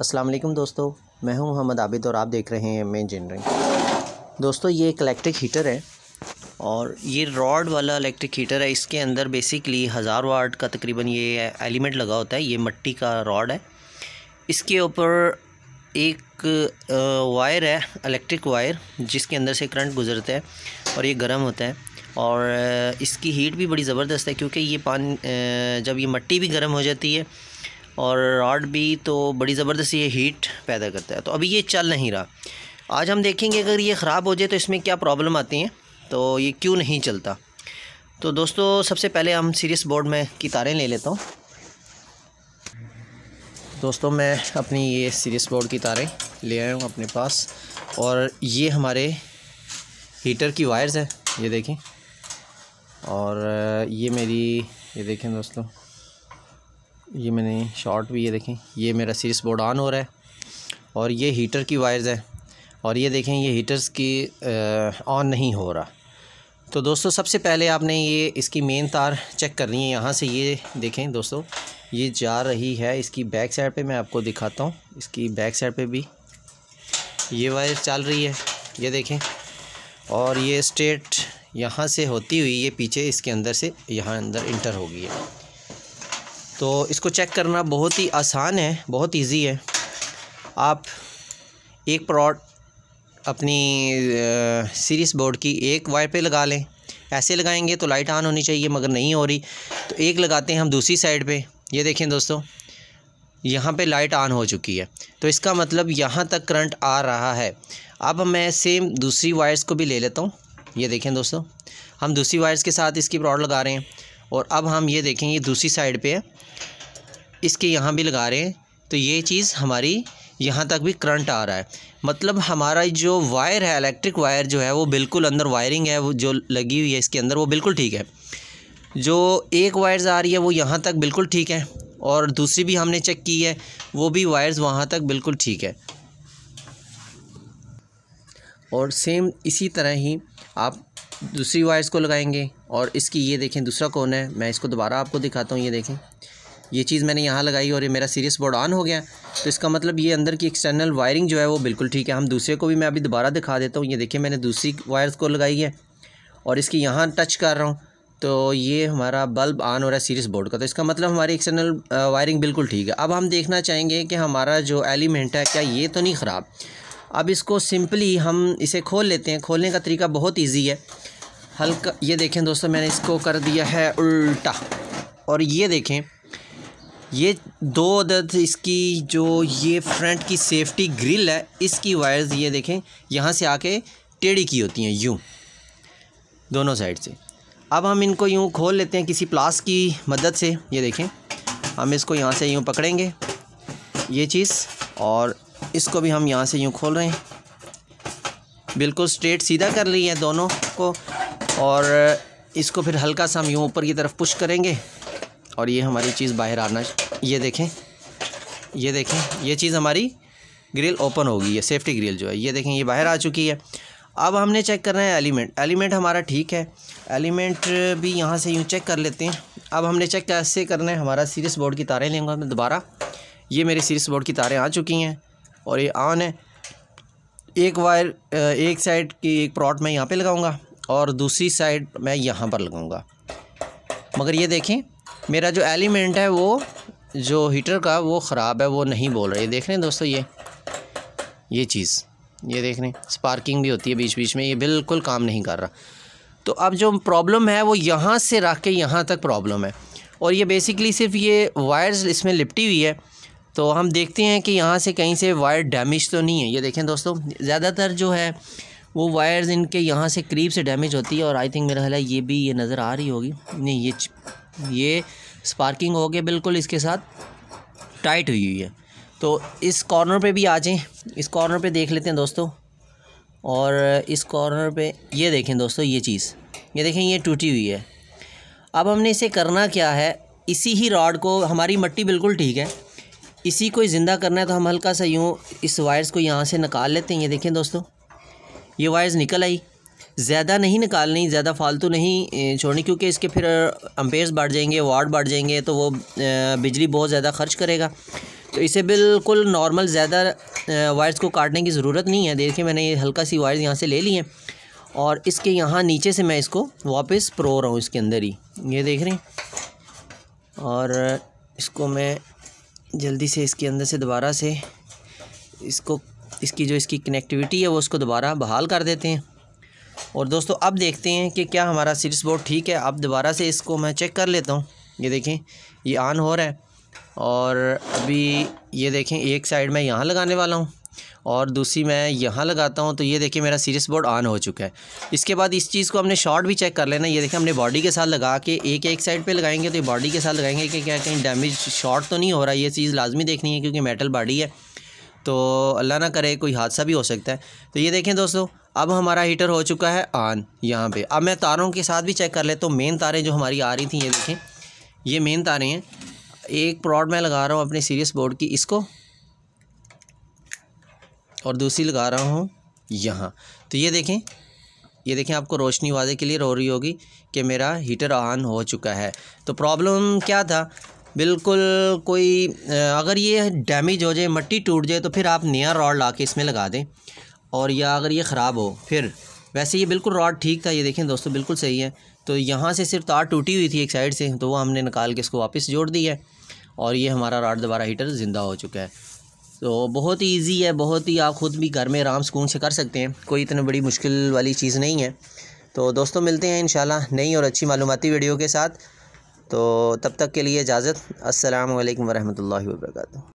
अस्सलाम वालेकुम दोस्तों मैं हूं मोहम्मद आबिद और आप देख रहे हैं एम इंजीनियरिंग दोस्तों ये एक इलेक्ट्रिक हीटर है और ये रॉड वाला इलेक्ट्रिक हीटर है इसके अंदर बेसिकली हज़ार वाट का तकरीबन ये एलिमेंट लगा होता है ये मिट्टी का रॉड है इसके ऊपर एक वायर है इलेक्ट्रिक वायर जिसके अंदर से करंट गुजरता है और ये गर्म होता है और इसकी हीट भी बड़ी ज़बरदस्त है क्योंकि ये पानी जब ये मिट्टी भी गर्म हो जाती है और रॉड भी तो बड़ी ज़बरदस्त ये हीट पैदा करता है तो अभी ये चल नहीं रहा आज हम देखेंगे अगर ये ख़राब हो जाए तो इसमें क्या प्रॉब्लम आती हैं तो ये क्यों नहीं चलता तो दोस्तों सबसे पहले हम सीरियस बोर्ड में की तारें ले लेता हूँ दोस्तों मैं अपनी ये सीरियस बोर्ड की तारें ले आया हूँ अपने पास और ये हमारे हीटर की वायर्स हैं ये देखें और ये मेरी ये देखें दोस्तों ये मैंने शॉर्ट भी ये देखें ये मेरा सीरीज बोर्ड ऑन हो रहा है और ये हीटर की वायर्स है और ये देखें ये हीटर्स की ऑन नहीं हो रहा तो दोस्तों सबसे पहले आपने ये इसकी मेन तार चेक करनी है यहाँ से ये देखें दोस्तों ये जा रही है इसकी बैक साइड पे मैं आपको दिखाता हूँ इसकी बैक साइड पे भी ये वायर चल रही है ये देखें और ये स्ट्रेट यहाँ से होती हुई ये पीछे इसके अंदर से यहाँ अंदर इंटर हो गई है तो इसको चेक करना बहुत ही आसान है बहुत इजी है आप एक प्रॉड अपनी सीरीस बोर्ड की एक वायर पे लगा लें ऐसे लगाएंगे तो लाइट ऑन होनी चाहिए मगर नहीं हो रही तो एक लगाते हैं हम दूसरी साइड पे ये देखें दोस्तों यहाँ पे लाइट ऑन हो चुकी है तो इसका मतलब यहाँ तक करंट आ रहा है अब मैं सेम दूसरी वायर्स को भी ले लेता हूँ ये देखें दोस्तों हम दूसरी वायर्स के साथ इसकी प्रॉड लगा रहे हैं और अब हम ये देखेंगे दूसरी साइड पे इसके यहाँ भी लगा रहे हैं तो ये चीज़ हमारी यहाँ तक भी करंट आ रहा है मतलब हमारा जो वायर है इलेक्ट्रिक वायर जो है वो बिल्कुल अंदर वायरिंग है वो जो लगी हुई है इसके अंदर वो बिल्कुल ठीक है जो एक वायर्स आ रही है वो यहाँ तक बिल्कुल ठीक है और दूसरी भी हमने चेक की है वो भी वायर्स वहाँ तक बिल्कुल ठीक है और सेम इसी तरह ही आप दूसरी वायर्स को लगाएंगे और इसकी ये देखें दूसरा कौन है मैं इसको दोबारा आपको दिखाता हूँ ये देखें ये चीज़ मैंने यहाँ लगाई और ये मेरा सीरियस बोर्ड ऑन हो गया तो इसका मतलब ये अंदर की एक्सटर्नल वायरिंग जो है वो बिल्कुल ठीक है हम दूसरे को भी मैं अभी दोबारा दिखा देता हूँ ये देखिए मैंने दूसरी वायर्स को लगाई है और इसकी यहाँ टच कर रहा हूँ तो ये हमारा बल्ब ऑन हो रहा है सीरीज़ बोर्ड का तो इसका मतलब हमारी एक्सटर्नल वायरिंग बिल्कुल ठीक है अब हम देखना चाहेंगे कि हमारा जो एलिमेंट है क्या ये तो नहीं ख़राब अब इसको सिंपली हम इसे खोल लेते हैं खोलने का तरीका बहुत ईजी है हल्का ये देखें दोस्तों मैंने इसको कर दिया है उल्टा और ये देखें ये दो अदद इसकी जो ये फ्रंट की सेफ्टी ग्रिल है इसकी वायर्स ये देखें यहाँ से आके टेढ़ी की होती हैं यूँ दोनों साइड से अब हम इनको यूँ खोल लेते हैं किसी प्लास की मदद से ये देखें हम इसको यहाँ से यूँ पकड़ेंगे ये चीज़ और इसको भी हम यहाँ से यूँ खोल रहे हैं बिल्कुल स्ट्रेट सीधा कर रही है दोनों को और इसको फिर हल्का सा हम यूँ ऊपर की तरफ पुश करेंगे और ये हमारी चीज़ बाहर आना ये देखें ये देखें ये चीज़ हमारी ग्रिल ओपन होगी ये सेफ्टी ग्रिल जो है ये देखें ये बाहर आ चुकी है अब हमने चेक करना है एलिमेंट एलिमेंट हमारा ठीक है एलिमेंट भी यहाँ से यूँ चेक कर लेते हैं अब हमने चेक कैसे करना है हमारा सीरीस बोर्ड की तारें लेंगे मैं दोबारा ये मेरी सीरीस बोर्ड की तारें आ चुकी हैं और ये ऑन है एक वायर एक साइड की एक प्रॉट मैं यहाँ पे लगाऊंगा और दूसरी साइड मैं यहाँ पर लगाऊंगा मगर ये देखें मेरा जो एलिमेंट है वो जो हीटर का वो ख़राब है वो नहीं बोल रहा है देख रहे हैं दोस्तों ये ये चीज़ ये देख रहे हैं स्पार्किंग भी होती है बीच बीच में ये बिल्कुल काम नहीं कर रहा तो अब जो प्रॉब्लम है वो यहाँ से रख के यहाँ तक प्रॉब्लम है और ये बेसिकली सिर्फ ये वायर्स इसमें लिपटी हुई है तो हम देखते हैं कि यहाँ से कहीं से वायर डैमेज तो नहीं है ये देखें दोस्तों ज़्यादातर जो है वो वायर्स इनके यहाँ से करीब से डैमेज होती है और आई थिंक मेरा ख्याल है ये भी ये नज़र आ रही होगी नहीं ये ये स्पार्किंग हो गया बिल्कुल इसके साथ टाइट हुई हुई है तो इस कॉर्नर पे भी आ जाएँ इस कॉर्नर पे देख लेते हैं दोस्तों और इस कॉर्नर पे ये देखें दोस्तों ये चीज़ ये देखें ये टूटी हुई है अब हमने इसे करना क्या है इसी ही रॉड को हमारी मट्टी बिल्कुल ठीक है इसी को ज़िंदा करना है तो हम हल्का सा यूँ इस वायर्स को यहाँ से निकाल लेते हैं ये देखें दोस्तों ये वायर्स निकल आई ज़्यादा नहीं निकालनी ज़्यादा फालतू नहीं छोड़नी क्योंकि इसके फिर अम्पेयर्स बढ़ जाएंगे वार्ड बढ़ जाएंगे तो वो बिजली बहुत ज़्यादा खर्च करेगा तो इसे बिल्कुल नॉर्मल ज़्यादा वायर्स को काटने की ज़रूरत नहीं है देखिए मैंने ये हल्का सी वायर्स यहाँ से ले ली हैं और इसके यहाँ नीचे से मैं इसको वापस प्रो रहा हूँ इसके अंदर ही ये देख रहे हैं और इसको मैं जल्दी से इसके अंदर से दोबारा से इसको इसकी जो इसकी कनेक्टिविटी है वो उसको दोबारा बहाल कर देते हैं और दोस्तों अब देखते हैं कि क्या हमारा सीरीस बोर्ड ठीक है अब दोबारा से इसको मैं चेक कर लेता हूँ ये देखें ये ऑन हो रहा है और अभी ये देखें एक साइड मैं यहाँ लगाने वाला हूँ और दूसरी मैं यहाँ लगाता हूँ तो ये देखिए मेरा सीरीस बोर्ड ऑन हो चुका है इसके बाद इस चीज़ को हमने शॉर्ट भी चेक कर लेना ये देखिए हमने बॉडी के साथ लगा के एक एक साइड पे लगाएंगे तो ये बॉडी के साथ लगाएंगे कि क्या कहीं डैमेज शॉर्ट तो नहीं हो रहा ये चीज़ लाजमी देखनी है क्योंकि मेटल बॉडी है तो अल्लाह ना करे कोई हादसा भी हो सकता है तो ये देखें दोस्तों अब हमारा हीटर हो चुका है ऑन यहाँ पे अब मैं तारों के साथ भी चेक कर लेता तो हूँ मेन तारें जो हमारी आ रही थी ये देखें ये मेन तारें हैं एक प्रॉड मैं लगा रहा हूँ अपने सीरियस बोर्ड की इसको और दूसरी लगा रहा हूँ यहाँ तो ये देखें ये देखें आपको रोशनी वादे के लिए रो रही होगी कि मेरा हीटर ऑन हो चुका है तो प्रॉब्लम क्या था बिल्कुल कोई अगर ये डैमेज हो जाए मट्टी टूट जाए तो फिर आप नया रॉड ला के इसमें लगा दें और या अगर ये ख़राब हो फिर वैसे ये बिल्कुल रॉड ठीक था ये देखें दोस्तों बिल्कुल सही है तो यहाँ से सिर्फ तार टूटी हुई थी एक साइड से तो वो हमने निकाल के इसको वापस जोड़ दी है और ये हमारा रॉड दोबारा हीटर ज़िंदा हो चुका है तो बहुत ही ईजी है बहुत ही आप ख़ुद भी घर में आराम सुकून से कर सकते हैं कोई इतनी बड़ी मुश्किल वाली चीज़ नहीं है तो दोस्तों मिलते हैं इन नई और अच्छी मालूमती वीडियो के साथ तो तब तक के लिए इजाज़त असल वरहमल वर्का